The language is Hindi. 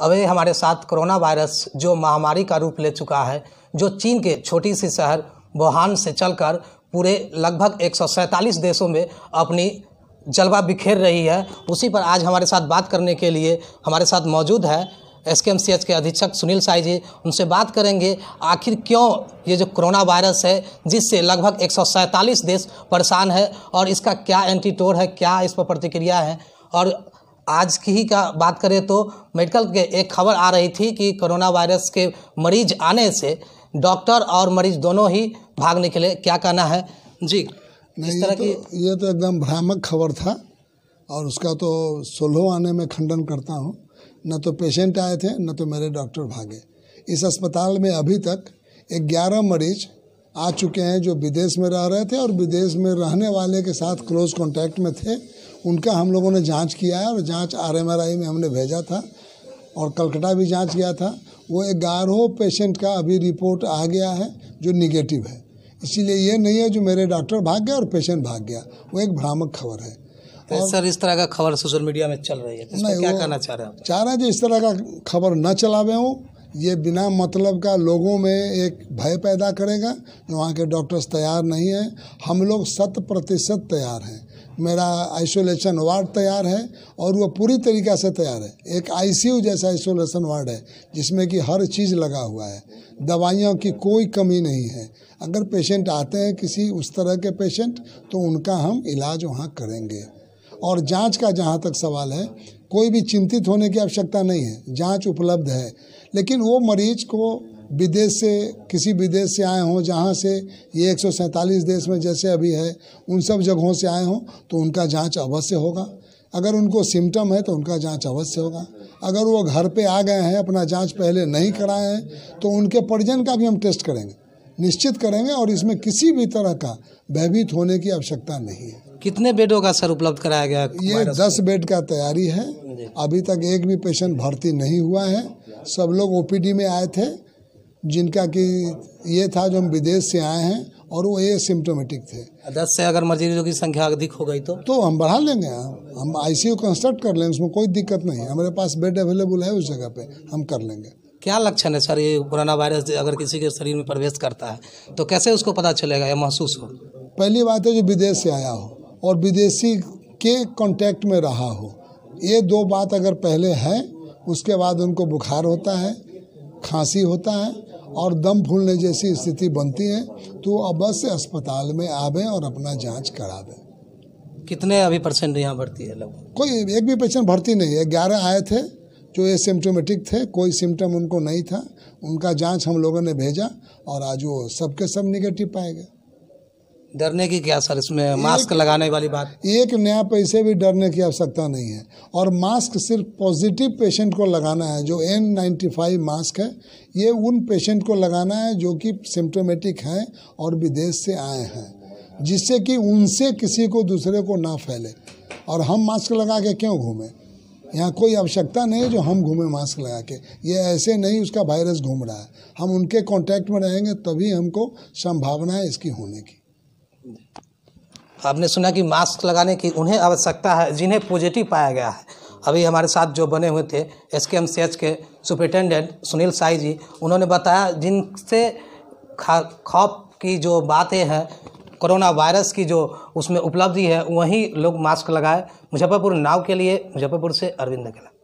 अभी हमारे साथ कोरोना वायरस जो महामारी का रूप ले चुका है जो चीन के छोटी सी शहर वुहान से चलकर पूरे लगभग एक देशों में अपनी जलवा बिखेर रही है उसी पर आज हमारे साथ बात करने के लिए हमारे साथ मौजूद है S K M C H के अधीक्षक सुनील साई जी उनसे बात करेंगे आखिर क्यों ये जो कोरोना वायरस है जिससे लगभग एक देश परेशान है और इसका क्या एंटीटोर है क्या इस पर प्रतिक्रिया है और आज की ही का बात करें तो मेडिकल के एक खबर आ रही थी कि कोरोना वायरस के मरीज आने से डॉक्टर और मरीज दोनों ही भाग निकले क्या कहना है जी इस तरह तो, की ये तो एकदम भ्रामक खबर था और उसका तो सोलह आने में खंडन करता हूँ न तो पेशेंट आए थे न तो मेरे डॉक्टर भागे इस अस्पताल में अभी तक ग्यारह मरीज आ चुके हैं जो विदेश में रह रहे थे और विदेश में रहने वाले के साथ क्लोज कांटेक्ट में थे उनका हम लोगों ने जांच किया है और जांच आरएमआरआई में हमने भेजा था और कलकत्ता भी जांच किया था वो ग्यारहों पेशेंट का अभी रिपोर्ट आ गया है जो निगेटिव है इसीलिए ये नहीं है जो मेरे डॉक्टर भाग गया और पेशेंट भाग गया वो एक भ्रामक खबर है तो और सर इस तरह का खबर सोशल मीडिया में चल रही है तो नहीं, क्या कहना चाह रहे हैं चाह रहे हैं जो इस तरह का खबर न चलावे हो ये बिना मतलब का लोगों में एक भय पैदा करेगा जो वहाँ के डॉक्टर्स तैयार नहीं हैं हम लोग शत प्रतिशत तैयार हैं मेरा आइसोलेशन वार्ड तैयार है और वह पूरी तरीक़ा से तैयार है एक आईसीयू जैसा आइसोलेशन वार्ड है जिसमें कि हर चीज़ लगा हुआ है दवाइयों की कोई कमी नहीं है अगर पेशेंट आते हैं किसी उस तरह के पेशेंट तो उनका हम इलाज वहाँ करेंगे और जांच का जहाँ तक सवाल है कोई भी चिंतित होने की आवश्यकता नहीं है जाँच उपलब्ध है लेकिन वो मरीज को विदेश से किसी विदेश से आए हों जहाँ से ये एक देश में जैसे अभी है उन सब जगहों से आए हों तो उनका जांच अवश्य होगा अगर उनको सिम्टम है तो उनका जांच अवश्य होगा अगर वो घर पे आ गए हैं अपना जांच पहले नहीं कराए हैं तो उनके परिजन का भी हम टेस्ट करेंगे निश्चित करेंगे और इसमें किसी भी तरह का भयभीत होने की आवश्यकता नहीं है कितने बेडों का सर उपलब्ध कराया गया ये दस बेड का तैयारी है अभी तक एक भी पेशेंट भर्ती नहीं हुआ है सब लोग ओपीडी में आए थे जिनका कि ये था जो हम विदेश से आए हैं और वो ए सिम्टोमेटिक थे दस से अगर मरीजों की संख्या अधिक हो गई तो तो हम बढ़ा लेंगे हम आईसीयू कंस्ट्रक्ट कर लेंगे उसमें कोई दिक्कत नहीं है हमारे पास बेड अवेलेबल है उस जगह पे हम कर लेंगे क्या लक्षण है सर ये कोरोना वायरस अगर किसी के शरीर में प्रवेश करता है तो कैसे उसको पता चलेगा या महसूस हो पहली बात है जो विदेश से आया हो और विदेशी के कॉन्टैक्ट में रहा हो ये दो बात अगर पहले है उसके बाद उनको बुखार होता है खांसी होता है और दम फूलने जैसी स्थिति बनती है तो अवश्य अस्पताल में आवे और अपना जांच करावे कितने अभी परसेंट यहाँ भर्ती है लोग कोई एक भी पेशेंट भर्ती नहीं है ग्यारह आए थे जो ये सिम्टोमेटिक थे कोई सिम्टम उनको नहीं था उनका जांच हम लोगों ने भेजा और आज वो सबके सब निगेटिव पाए गए डरने की क्या सर इसमें मास्क लगाने वाली बात एक नया पैसे भी डरने की आवश्यकता नहीं है और मास्क सिर्फ पॉजिटिव पेशेंट को लगाना है जो एन नाइन्टी फाइव मास्क है ये उन पेशेंट को लगाना है जो कि सिम्टोमेटिक हैं और विदेश से आए हैं जिससे कि उनसे किसी को दूसरे को ना फैले और हम मास्क लगा के क्यों घूमें यहाँ कोई आवश्यकता नहीं जो हम घूमें मास्क लगा के ये ऐसे नहीं उसका वायरस घूम रहा है हम उनके कॉन्टैक्ट में रहेंगे तभी हमको संभावना है इसकी होने की आपने सुना कि मास्क लगाने की उन्हें आवश्यकता है जिन्हें पॉजिटिव पाया गया है अभी हमारे साथ जो बने हुए थे S K M C H के सुप्रिटेंडेंट सुनील साई जी उन्होंने बताया जिनसे खौफ की जो बातें हैं कोरोना वायरस की जो उसमें उपलब्धि है वहीं लोग मास्क लगाए मुजफ्फरपुर नाव के लिए मुजफ्फरपुर से अरविंद अकेला